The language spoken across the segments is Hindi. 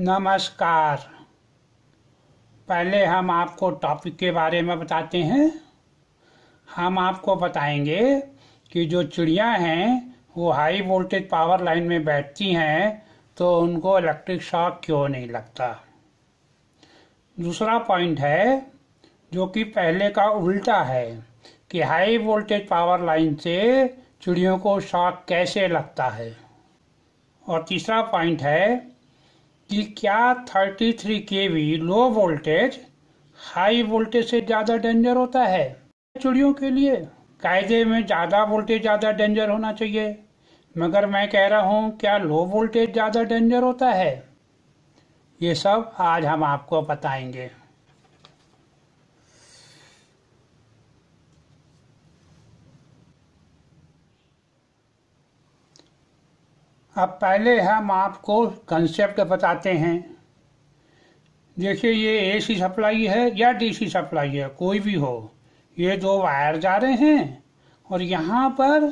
नमस्कार पहले हम आपको टॉपिक के बारे में बताते हैं हम आपको बताएंगे कि जो चिड़िया हैं वो हाई वोल्टेज पावर लाइन में बैठती हैं तो उनको इलेक्ट्रिक शॉक क्यों नहीं लगता दूसरा पॉइंट है जो कि पहले का उल्टा है कि हाई वोल्टेज पावर लाइन से चिड़ियों को शॉक कैसे लगता है और तीसरा पॉइंट है कि क्या 33 three low voltage high voltage से ज़्यादा डेंजर होता है चिड़ियों के लिए कायदे में ज़्यादा वोल्टेज ज़्यादा डेंजर होना चाहिए मगर मैं कह रहा हूँ क्या लो वोल्टेज ज़्यादा डेंजर होता है ये सब आज हम आपको बताएंगे अब पहले हम आपको कंसेप्ट बताते हैं देखिए ये एसी सप्लाई है या डीसी सप्लाई है कोई भी हो ये दो वायर जा रहे हैं और यहाँ पर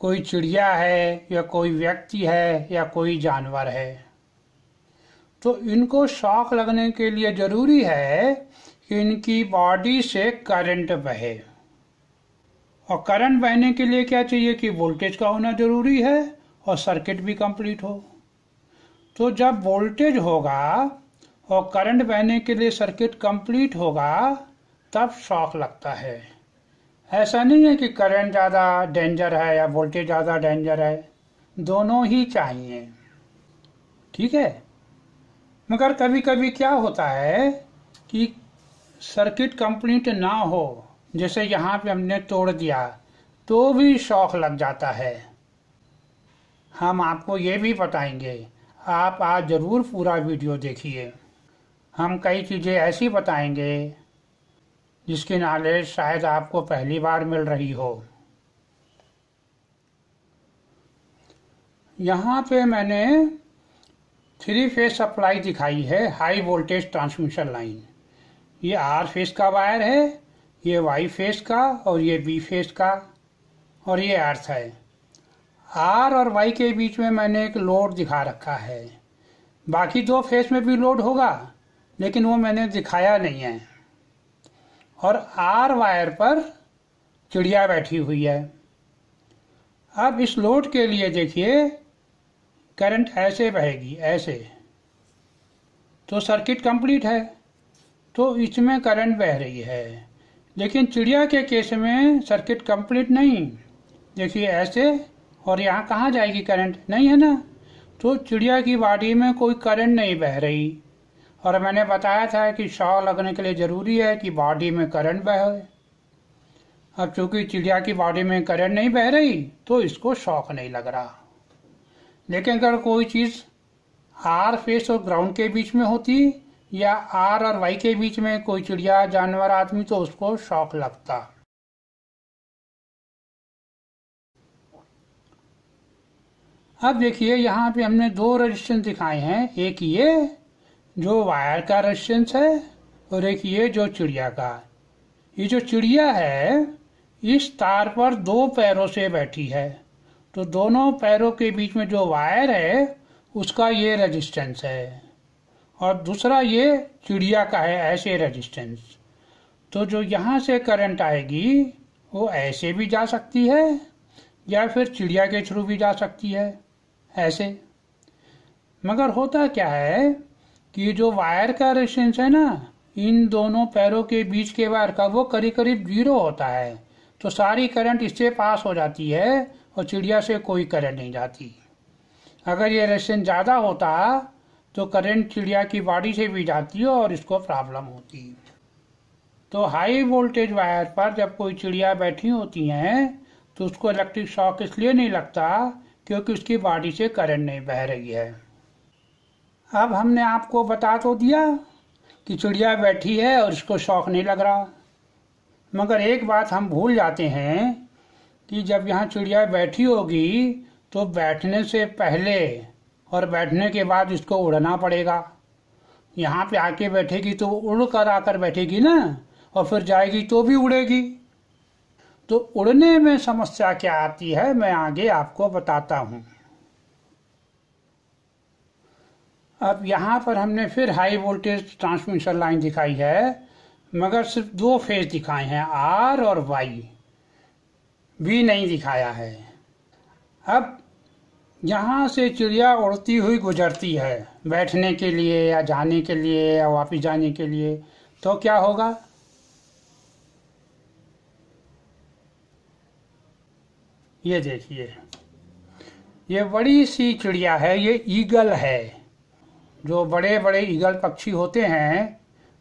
कोई चिड़िया है या कोई व्यक्ति है या कोई जानवर है तो इनको शौक लगने के लिए ज़रूरी है कि इनकी बॉडी से करंट बहे और करंट बहने के लिए क्या चाहिए कि वोल्टेज का होना ज़रूरी है और सर्किट भी कंप्लीट हो तो जब वोल्टेज होगा और करंट बहने के लिए सर्किट कंप्लीट होगा तब शॉक लगता है ऐसा नहीं है कि करंट ज़्यादा डेंजर है या वोल्टेज ज़्यादा डेंजर है दोनों ही चाहिए ठीक है मगर कभी कभी क्या होता है कि सर्किट कंप्लीट ना हो जैसे यहाँ पे हमने तोड़ दिया तो भी शौक लग जाता है हम आपको ये भी बताएंगे आप आज ज़रूर पूरा वीडियो देखिए हम कई चीज़ें ऐसी बताएंगे जिसकी नॉलेज शायद आपको पहली बार मिल रही हो यहाँ पे मैंने थ्री फेज सप्लाई दिखाई है हाई वोल्टेज ट्रांसमिशन लाइन ये आर फेज का वायर है ये वाई फेज का और ये बी फेज का और ये अर्थ है आर और वाई के बीच में मैंने एक लोड दिखा रखा है बाकी दो फेस में भी लोड होगा लेकिन वो मैंने दिखाया नहीं है और आर वायर पर चिड़िया बैठी हुई है अब इस लोड के लिए देखिए करंट ऐसे बहेगी ऐसे तो सर्किट कंप्लीट है तो इसमें करंट बह रही है लेकिन चिड़िया के केस में सर्किट कंप्लीट नहीं देखिए ऐसे और यहाँ कहाँ जाएगी करंट नहीं है ना तो चिड़िया की बाडी में कोई करंट नहीं बह रही और मैंने बताया था कि शॉ लगने के लिए ज़रूरी है कि बॉडी में करंट बहे अब चूंकि चिड़िया की बॉडी में करंट नहीं बह रही तो इसको शौक नहीं लग रहा लेकिन अगर कोई चीज़ आर फेस और ग्राउंड के बीच में होती या आर और वाई के बीच में कोई चिड़िया जानवर आदमी तो उसको शौक लगता अब देखिए यहाँ पे हमने दो रजिस्टेंस दिखाए हैं एक ये जो वायर का रजिस्टेंस है और एक ये जो चिड़िया का ये जो चिड़िया है इस तार पर दो पैरों से बैठी है तो दोनों पैरों के बीच में जो वायर है उसका ये रेजिस्टेंस है और दूसरा ये चिड़िया का है ऐसे रेजिस्टेंस तो जो यहाँ से करंट आएगी वो ऐसे भी जा सकती है या फिर चिड़िया के थ्रू भी जा सकती है ऐसे मगर होता क्या है कि जो वायर का रेसेंस है ना इन दोनों पैरों के बीच के वायर का वो करीब करीब जीरो होता है तो सारी करंट इससे पास हो जाती है और चिड़िया से कोई करंट नहीं जाती अगर ये रेसेंस ज़्यादा होता तो करंट चिड़िया की बॉडी से भी जाती और इसको प्रॉब्लम होती तो हाई वोल्टेज वायर पर जब कोई चिड़िया बैठी होती हैं तो उसको इलेक्ट्रिक शॉक इसलिए नहीं लगता क्योंकि उसकी बॉडी से करंट नहीं बह रही है अब हमने आपको बता तो दिया कि चिड़िया बैठी है और इसको शौक नहीं लग रहा मगर एक बात हम भूल जाते हैं कि जब यहाँ चिड़िया बैठी होगी तो बैठने से पहले और बैठने के बाद इसको उड़ना पड़ेगा यहाँ पे आके बैठेगी तो उड़ कर आकर बैठेगी ना और फिर जाएगी तो भी उड़ेगी तो उड़ने में समस्या क्या आती है मैं आगे आपको बताता हूं अब यहाँ पर हमने फिर हाई वोल्टेज ट्रांसमिशन लाइन दिखाई है मगर सिर्फ दो फेज दिखाए हैं आर और वाई भी नहीं दिखाया है अब यहाँ से चिड़िया उड़ती हुई गुजरती है बैठने के लिए या जाने के लिए या वापिस जाने के लिए तो क्या होगा ये देखिए ये बड़ी सी चिड़िया है ये ईगल है जो बड़े बड़े ईगल पक्षी होते हैं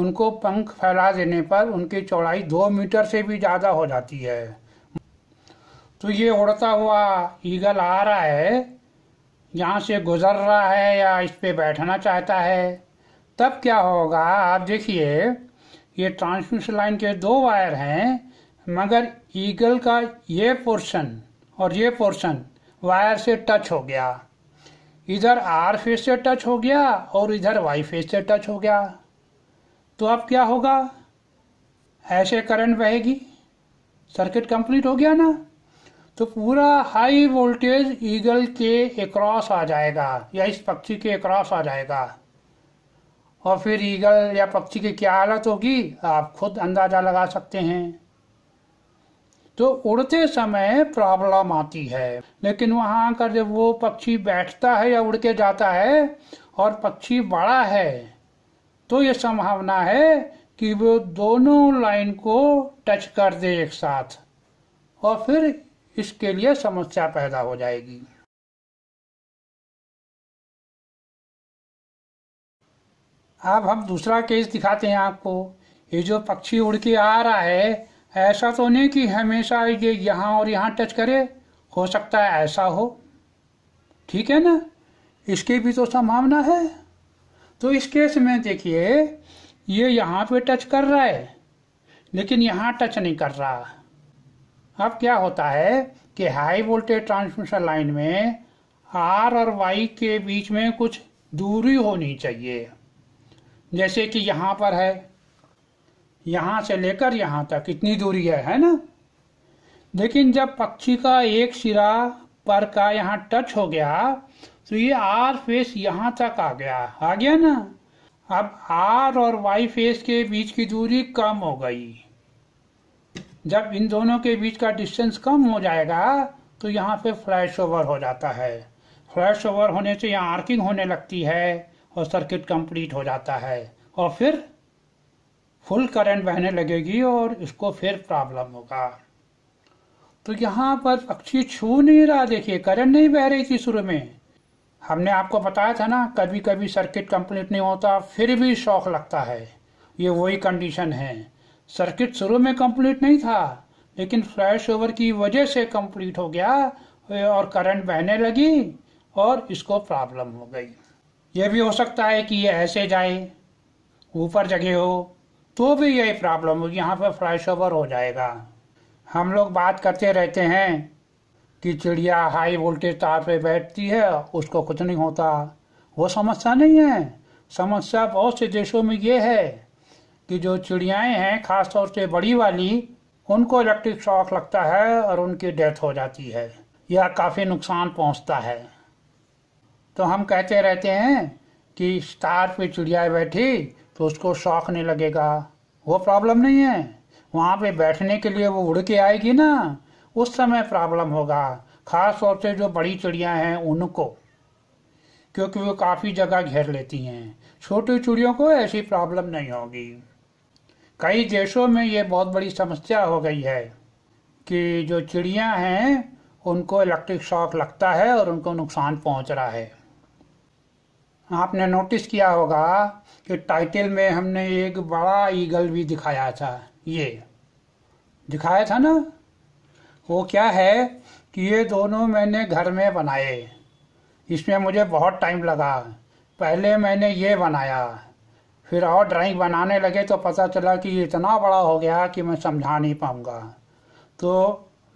उनको पंख फैला देने पर उनकी चौड़ाई दो मीटर से भी ज़्यादा हो जाती है तो ये उड़ता हुआ ईगल आ रहा है यहाँ से गुजर रहा है या इस पे बैठना चाहता है तब क्या होगा आप देखिए ये ट्रांसमिशन लाइन के दो वायर हैं मगर ईगल का ये पोर्शन और ये पोर्शन वायर से टच हो गया इधर आर फेस से टच हो गया और इधर वाई फेस से टच हो गया तो अब क्या होगा ऐसे करंट बहेगी सर्किट कंप्लीट हो गया ना तो पूरा हाई वोल्टेज ईगल के एक आ जाएगा या इस पक्षी के एक आ जाएगा और फिर ईगल या पक्षी की क्या हालत होगी आप खुद अंदाजा लगा सकते हैं तो उड़ते समय प्रॉब्लम आती है लेकिन वहां आकर जब वो पक्षी बैठता है या उड़ के जाता है और पक्षी बड़ा है तो ये संभावना है कि वो दोनों लाइन को टच कर दे एक साथ और फिर इसके लिए समस्या पैदा हो जाएगी अब हम दूसरा केस दिखाते हैं आपको ये जो पक्षी उड़ के आ रहा है ऐसा तो नहीं कि हमेशा ये यहाँ और यहाँ टच करे हो सकता है ऐसा हो ठीक है ना इसकी भी तो संभावना है तो इस केस में देखिए ये यहाँ पे टच कर रहा है लेकिन यहाँ टच नहीं कर रहा अब क्या होता है कि हाई वोल्टेज ट्रांसमिशन लाइन में आर और वाई के बीच में कुछ दूरी होनी चाहिए जैसे कि यहाँ पर है यहां से लेकर यहां तक इतनी दूरी है है ना लेकिन जब पक्षी का एक सिरा पर का यहाँ टच हो गया तो ये आर फेस यहाँ तक आ गया आ गया ना अब आर और वाई फेस के बीच की दूरी कम हो गई जब इन दोनों के बीच का डिस्टेंस कम हो जाएगा तो यहाँ पे फ्लैश ओवर हो जाता है फ्लैश ओवर होने से यहाँ आर्किंग होने लगती है और सर्किट कंप्लीट हो जाता है और फिर फुल करंट बहने लगेगी और इसको फिर प्रॉब्लम होगा तो यहाँ पर पक्षी छू नहीं रहा देखिए करंट नहीं बह रही थी शुरू में हमने आपको बताया था ना कभी कभी सर्किट कंप्लीट नहीं होता फिर भी शौक लगता है ये वही कंडीशन है सर्किट शुरू में कंप्लीट नहीं था लेकिन फ्लैश ओवर की वजह से कंप्लीट हो गया और करंट बहने लगी और इसको प्रॉब्लम हो गई यह भी हो सकता है कि ये ऐसे जाए ऊपर जगह हो तो भी यही प्रॉब्लम यहाँ पर फ्लैश ओवर हो जाएगा हम लोग बात करते रहते हैं कि चिड़िया हाई वोल्टेज तार पे बैठती है उसको कुछ नहीं होता वो समस्या नहीं है समस्या बहुत से देशों में ये है कि जो चिड़ियाएँ हैं खासतौर से बड़ी वाली उनको इलेक्ट्रिक शॉक लगता है और उनकी डेथ हो जाती है या काफ़ी नुकसान पहुंचता है तो हम कहते रहते हैं कि तार पे चिड़िया बैठी तो उसको शौक नहीं लगेगा वो प्रॉब्लम नहीं है वहाँ पे बैठने के लिए वो उड़ के आएगी ना उस समय प्रॉब्लम होगा खास तौर से जो बड़ी चिड़िया हैं उनको क्योंकि वो काफ़ी जगह घेर लेती हैं छोटी चिड़ियों को ऐसी प्रॉब्लम नहीं होगी कई देशों में ये बहुत बड़ी समस्या हो गई है कि जो चिड़िया हैं उनको इलेक्ट्रिक शॉक लगता है और उनको नुकसान पहुंच रहा है आपने नोटिस किया होगा कि टाइटल में हमने एक बड़ा ईगल भी दिखाया था ये दिखाया था ना वो क्या है कि ये दोनों मैंने घर में बनाए इसमें मुझे बहुत टाइम लगा पहले मैंने ये बनाया फिर और ड्राइंग बनाने लगे तो पता चला कि ये इतना बड़ा हो गया कि मैं समझा नहीं पाऊँगा तो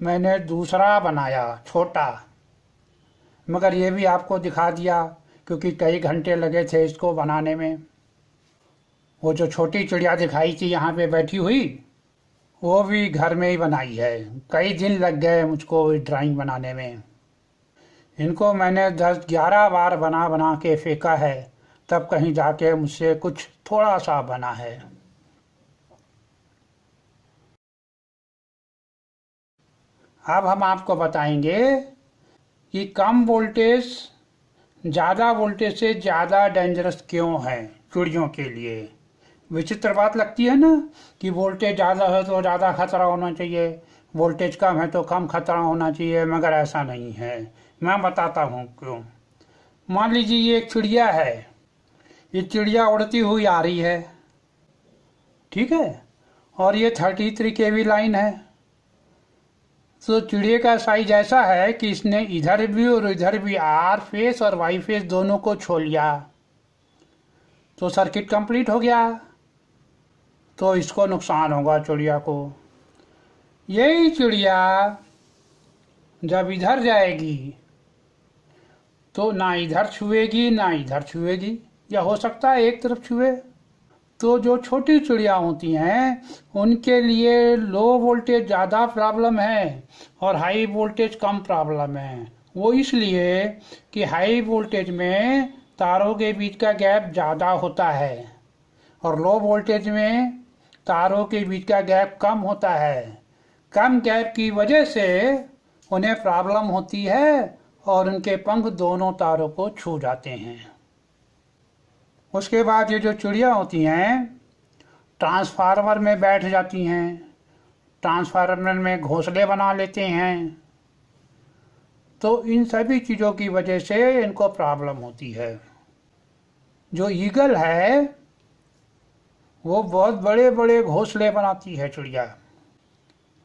मैंने दूसरा बनाया छोटा मगर ये भी आपको दिखा दिया क्योंकि कई घंटे लगे थे इसको बनाने में वो जो छोटी चिड़िया दिखाई थी यहाँ पे बैठी हुई वो भी घर में ही बनाई है कई दिन लग गए मुझको ड्राइंग बनाने में इनको मैंने दस ग्यारह बार बना बना के फेंका है तब कहीं जाके मुझसे कुछ थोड़ा सा बना है अब हम आपको बताएंगे कि कम वोल्टेज ज़्यादा वोल्टेज से ज़्यादा डेंजरस क्यों है चिड़ियों के लिए विचित्र बात लगती है ना कि वोल्टेज ज़्यादा है तो ज़्यादा खतरा होना चाहिए वोल्टेज कम है तो कम खतरा होना चाहिए मगर ऐसा नहीं है मैं बताता हूँ क्यों मान लीजिए ये एक चिड़िया है ये चिड़िया उड़ती हुई आ रही है ठीक है और ये thirty three K V line है सो तो चिड़िया का साइज ऐसा है कि इसने इधर भी और इधर भी आर फेस और वाई फेस दोनों को छो लिया तो सर्किट कंप्लीट हो गया तो इसको नुकसान होगा चिड़िया को यही चिड़िया जब इधर जाएगी तो ना इधर छुएगी ना इधर छुएगी या हो सकता है एक तरफ छुए तो जो छोटी चिड़िया होती हैं उनके लिए लो वोल्टेज ज़्यादा प्रॉब्लम है और हाई वोल्टेज कम प्रॉब्लम है वो इसलिए कि हाई वोल्टेज में तारों के बीच का गैप ज़्यादा होता है और लो वोल्टेज में तारों के बीच का गैप कम होता है कम गैप की वजह से उन्हें प्रॉब्लम होती है और उनके पंख दोनों तारों को छू जाते हैं उसके बाद ये जो चिड़िया होती हैं ट्रांसफार्मर में बैठ जाती हैं ट्रांसफार्मर में घोंसले बना लेते हैं तो इन सभी चीज़ों की वजह से इनको प्रॉब्लम होती है जो ईगल है वो बहुत बड़े बड़े घोंसले बनाती है चिड़िया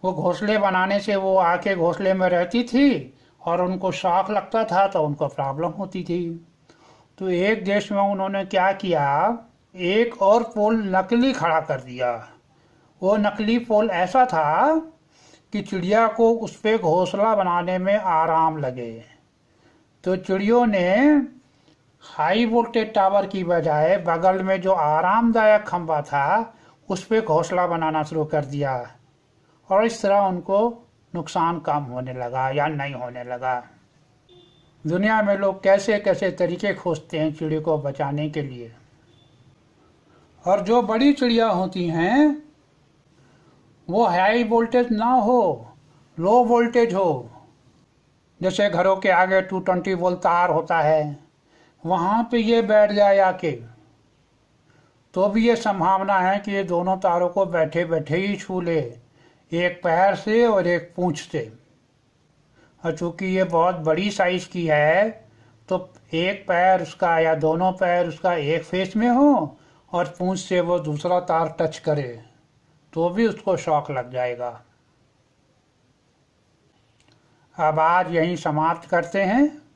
वो घोंसले बनाने से वो आके घोंसले में रहती थी और उनको शौक लगता था तो उनको प्रॉब्लम होती थी तो एक देश में उन्होंने क्या किया एक और पोल नकली खड़ा कर दिया वो नकली पोल ऐसा था कि चिड़िया को उस पर घोंसला बनाने में आराम लगे तो चिड़ियों ने हाई वोल्टेज टावर की बजाय बगल में जो आरामदायक खम्बा था उस पर घोंसला बनाना शुरू कर दिया और इस तरह उनको नुकसान कम होने लगा या नहीं होने लगा दुनिया में लोग कैसे कैसे तरीके खोजते हैं चिड़ियों को बचाने के लिए और जो बड़ी चिड़िया होती हैं वो हाई वोल्टेज ना हो लो वोल्टेज हो जैसे घरों के आगे टू ट्वेंटी वोल्ट तार होता है वहाँ पे ये बैठ जाए आके तो भी ये संभावना है कि ये दोनों तारों को बैठे बैठे ही छू ले एक पैर से और एक पूंछ से और चूंकि ये बहुत बड़ी साइज की है तो एक पैर उसका या दोनों पैर उसका एक फेस में हो और पूंछ से वो दूसरा तार टच करे तो भी उसको शौक लग जाएगा अब आज यहीं समाप्त करते हैं